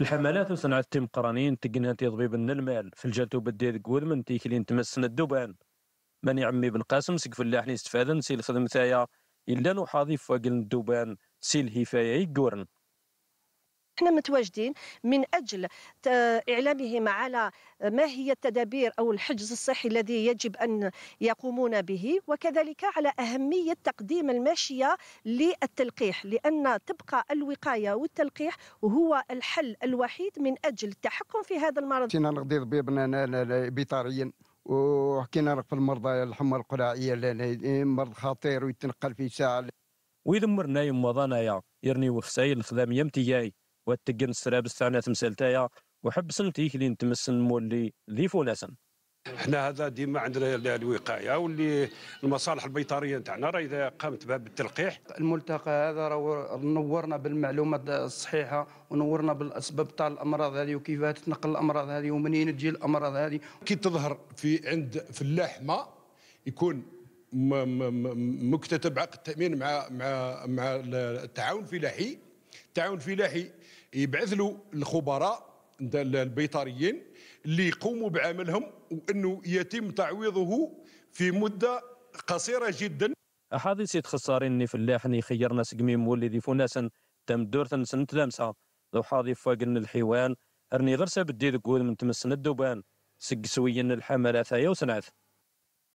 الحملات وصنع تيم قرانين تقنها تضبيب النلمال في الجاتو بديد من تيكلين تمسنا الدوبان من عمي بن قاسم سقف اللاحن استفادن سي الخدمة تايا إلا نحاضي فاقل الدوبان سي الهفاية يقورن احنا متواجدين من اجل اعلامهم على ما هي التدابير او الحجز الصحي الذي يجب ان يقومون به وكذلك على اهميه تقديم الماشيه للتلقيح لان تبقى الوقايه والتلقيح هو الحل الوحيد من اجل التحكم في هذا المرض. كنا نقضي طبيبنا بيطاريا وحكينا في المرضى الحمى القلاعيه مرض خطير ويتنقل في ساعه. ويدمرنا يما يا يرني وفسايل الخدام يمتياي واتكن السرابس تاعنا تمثال تايا وحبسن تيكلي نتمسن مولي ذي فوناسن احنا هذا ديما عندنا الوقايه واللي المصالح البيطريه نتاعنا راه اذا قامت بها بالتلقيح الملتقى هذا نورنا بالمعلومات الصحيحه ونورنا بالاسباب تاع الامراض هذه وكيف تتنقل الامراض هذه ومنين تجي الامراض هذه كي تظهر في عند فلاح ما يكون مكتتب عقد تامين مع مع مع التعاون الفلاحي التعاون الفلاحي يبعث له الخبراء البيطريين اللي يقوموا بعملهم وانه يتم تعويضه في مده قصيره جدا أحاديث تخسارين فلاحني خيرنا سقميم والذي فوناسن تم دور سنت لامسة لو حاضي فاقن الحيوان أرني غرسة بدي ذكوذ من تمسن الدوبان سق سويا الحملات هيا وسنعث